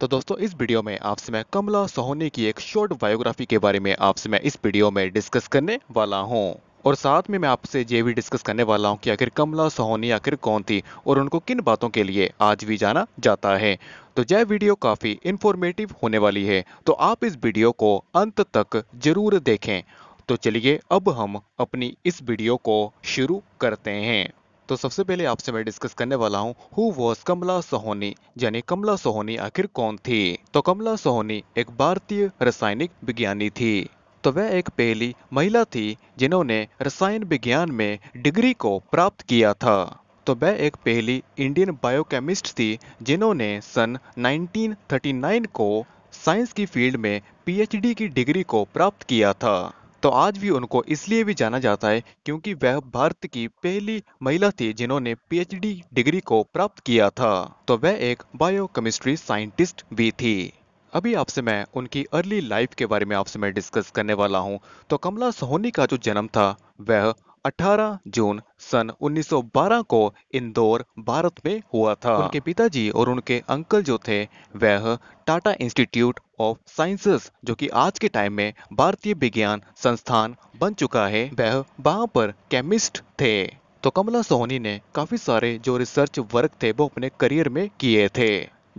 तो दोस्तों इस वीडियो में आपसे मैं कमला सोहनी की एक शॉर्ट बायोग्राफी के बारे में आपसे मैं इस वीडियो में डिस्कस करने वाला हूँ और साथ में मैं आपसे ये भी डिस्कस करने वाला हूँ कि आखिर कमला सोहनी आखिर कौन थी और उनको किन बातों के लिए आज भी जाना जाता है तो यह वीडियो काफ़ी इन्फॉर्मेटिव होने वाली है तो आप इस वीडियो को अंत तक जरूर देखें तो चलिए अब हम अपनी इस वीडियो को शुरू करते हैं तो सबसे पहले आपसे मैं डिस्कस करने वाला हूँ हु वॉज कमला सोहोनी यानी कमला सोहोनी आखिर कौन थी तो कमला सोहोनी एक भारतीय रासायनिक विज्ञानी थी तो वह एक पहली महिला थी जिन्होंने रसायन विज्ञान में डिग्री को प्राप्त किया था तो वह एक पहली इंडियन बायोकेमिस्ट थी जिन्होंने सन 1939 को साइंस की फील्ड में पीएचडी की डिग्री को प्राप्त किया था तो आज भी उनको इसलिए भी जाना जाता है क्योंकि वह भारत की पहली महिला थी जिन्होंने पीएचडी डिग्री को प्राप्त किया था तो वह एक बायोकेमिस्ट्री साइंटिस्ट भी थी अभी आपसे मैं उनकी अर्ली लाइफ के बारे में आपसे मैं डिस्कस करने वाला हूं तो कमला सोहनी का जो जन्म था वह 18 जून सन 1912 को इंदौर भारत में हुआ था उनके पिताजी और उनके अंकल जो थे वह टाटा इंस्टीट्यूट ऑफ साइंसेस जो कि आज के टाइम में भारतीय विज्ञान संस्थान बन चुका है वह वहां पर केमिस्ट थे तो कमला सोहनी ने काफी सारे जो रिसर्च वर्क थे वो अपने करियर में किए थे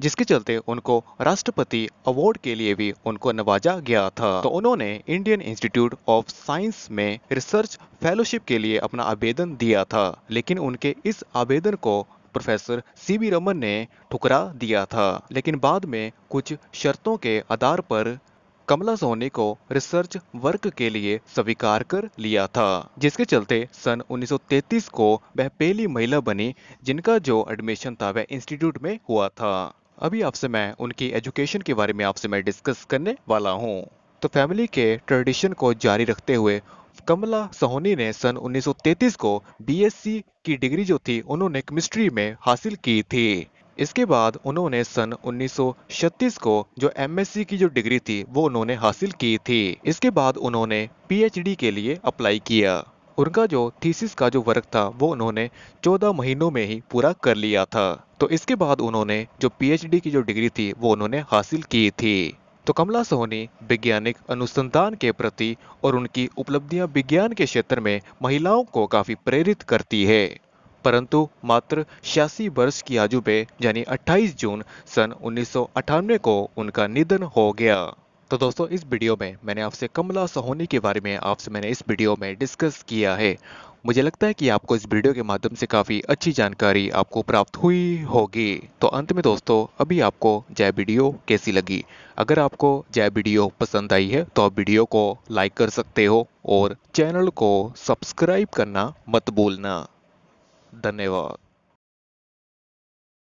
जिसके चलते उनको राष्ट्रपति अवार्ड के लिए भी उनको नवाजा गया था तो उन्होंने इंडियन इंस्टीट्यूट ऑफ साइंस में रिसर्च फेलोशिप के लिए अपना आवेदन दिया था लेकिन उनके इस आवेदन को प्रोफेसर सी बी रमन ने ठुकरा दिया था लेकिन बाद में कुछ शर्तों के आधार पर कमला सोनी को रिसर्च वर्क के लिए स्वीकार कर लिया था जिसके चलते सन 1933 को वह पहली महिला बनी जिनका जो एडमिशन था वह इंस्टीट्यूट में हुआ था अभी आपसे मैं उनकी एजुकेशन के बारे में आपसे मैं डिस्कस करने वाला हूँ तो फैमिली के ट्रेडिशन को जारी रखते हुए कमला सोहनी ने सन 1933 को बीएससी की डिग्री जो थी उन्होंने केमिस्ट्री में हासिल की थी इसके बाद उन्होंने सन 1936 को जो एमएससी की जो डिग्री थी वो उन्होंने हासिल की थी इसके बाद उन्होंने पीएचडी के लिए अप्लाई किया उनका जो थीसिस का जो वर्क था वो उन्होंने 14 महीनों में ही पूरा कर लिया था तो इसके बाद उन्होंने जो पीएचडी की जो डिग्री थी वो उन्होंने हासिल की थी तो कमला सोहनी वैज्ञानिक अनुसंधान के प्रति और उनकी उपलब्धियां विज्ञान के क्षेत्र में महिलाओं को काफ़ी प्रेरित करती है परंतु मात्र छियासी वर्ष की आयु पे यानी 28 जून सन उन्नीस को उनका निधन हो गया तो दोस्तों इस वीडियो में मैंने आपसे कमला सोहनी के बारे में आपसे मैंने इस वीडियो में डिस्कस किया है मुझे लगता है कि आपको इस वीडियो के माध्यम से काफ़ी अच्छी जानकारी आपको प्राप्त हुई होगी तो अंत में दोस्तों अभी आपको जय वीडियो कैसी लगी अगर आपको जय वीडियो पसंद आई है तो आप वीडियो को लाइक कर सकते हो और चैनल को सब्सक्राइब करना मत भूलना धन्यवाद